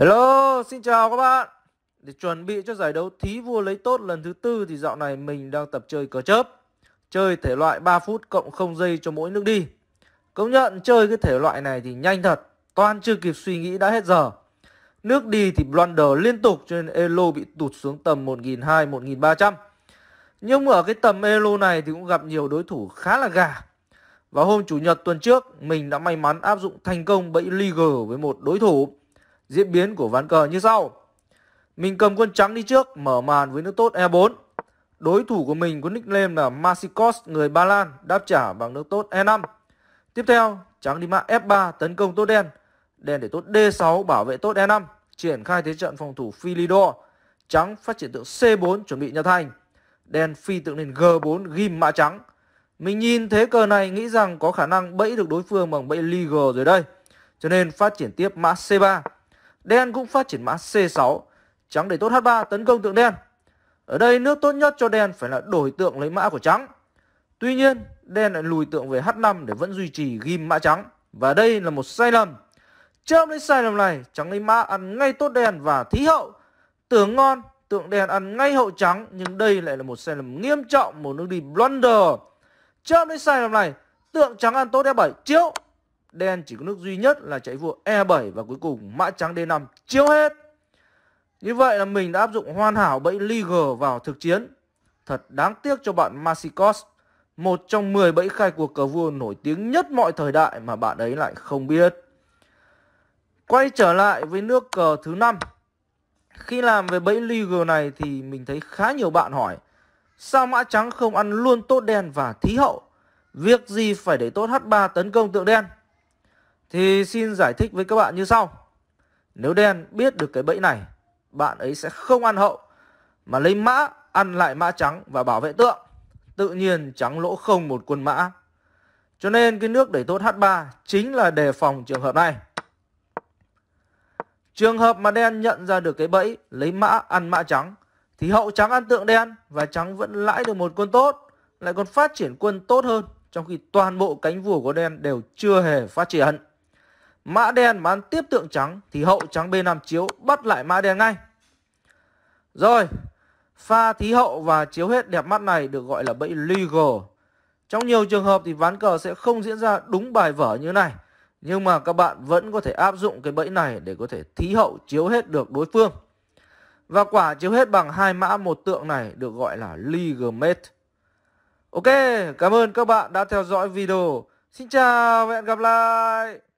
Hello, xin chào các bạn. Để chuẩn bị cho giải đấu thí vua lấy tốt lần thứ tư thì dạo này mình đang tập chơi cờ chớp. Chơi thể loại 3 phút cộng 0 giây cho mỗi nước đi. Công nhận chơi cái thể loại này thì nhanh thật, toàn chưa kịp suy nghĩ đã hết giờ. Nước đi thì blunder liên tục cho nên elo bị tụt xuống tầm 1200-1300. Nhưng ở cái tầm elo này thì cũng gặp nhiều đối thủ khá là gà. Và hôm chủ nhật tuần trước, mình đã may mắn áp dụng thành công bẫy Liger với một đối thủ Diễn biến của ván cờ như sau. Mình cầm quân trắng đi trước, mở màn với nước tốt E4. Đối thủ của mình có nickname là Masikos người Ba Lan, đáp trả bằng nước tốt E5. Tiếp theo, trắng đi mã F3 tấn công tốt đen. Đen để tốt D6 bảo vệ tốt E5, triển khai thế trận phòng thủ Philidor. Trắng phát triển tượng C4 chuẩn bị nhà thành. Đen phi tượng lên G4 ghim mã trắng. Mình nhìn thế cờ này nghĩ rằng có khả năng bẫy được đối phương bằng bẫy Liger rồi đây. Cho nên phát triển tiếp mã C3. Đen cũng phát triển mã C6, trắng để tốt H3 tấn công tượng đen. Ở đây nước tốt nhất cho đen phải là đổi tượng lấy mã của trắng. Tuy nhiên, đen lại lùi tượng về H5 để vẫn duy trì ghim mã trắng. Và đây là một sai lầm. Chớm lấy sai lầm này, trắng lấy mã ăn ngay tốt đen và thí hậu. Tưởng ngon, tượng đen ăn ngay hậu trắng. Nhưng đây lại là một sai lầm nghiêm trọng, một nước đi blunder. Chớm lấy sai lầm này, tượng trắng ăn tốt đen 7 chiếu đen chỉ có nước duy nhất là chạy vua E7 và cuối cùng mã trắng D5 chiếu hết. Như vậy là mình đã áp dụng hoàn hảo bẫy Liger vào thực chiến. Thật đáng tiếc cho bạn Masikos, một trong 10 bẫy khai cuộc cờ vua nổi tiếng nhất mọi thời đại mà bạn ấy lại không biết. Quay trở lại với nước cờ thứ năm. Khi làm về bẫy Liger này thì mình thấy khá nhiều bạn hỏi Sao mã trắng không ăn luôn tốt đen và thí hậu? Việc gì phải để tốt H3 tấn công tượng đen? Thì xin giải thích với các bạn như sau Nếu đen biết được cái bẫy này Bạn ấy sẽ không ăn hậu Mà lấy mã ăn lại mã trắng và bảo vệ tượng Tự nhiên trắng lỗ không một quân mã Cho nên cái nước đẩy tốt H3 Chính là đề phòng trường hợp này Trường hợp mà đen nhận ra được cái bẫy Lấy mã ăn mã trắng Thì hậu trắng ăn tượng đen Và trắng vẫn lãi được một quân tốt Lại còn phát triển quân tốt hơn Trong khi toàn bộ cánh vua của đen đều chưa hề phát triển Mã đen bán tiếp tượng trắng thì hậu trắng B5 chiếu bắt lại mã đen ngay. Rồi, pha thí hậu và chiếu hết đẹp mắt này được gọi là bẫy legal. Trong nhiều trường hợp thì ván cờ sẽ không diễn ra đúng bài vở như này. Nhưng mà các bạn vẫn có thể áp dụng cái bẫy này để có thể thí hậu chiếu hết được đối phương. Và quả chiếu hết bằng hai mã một tượng này được gọi là legal mate. Ok, cảm ơn các bạn đã theo dõi video. Xin chào và hẹn gặp lại.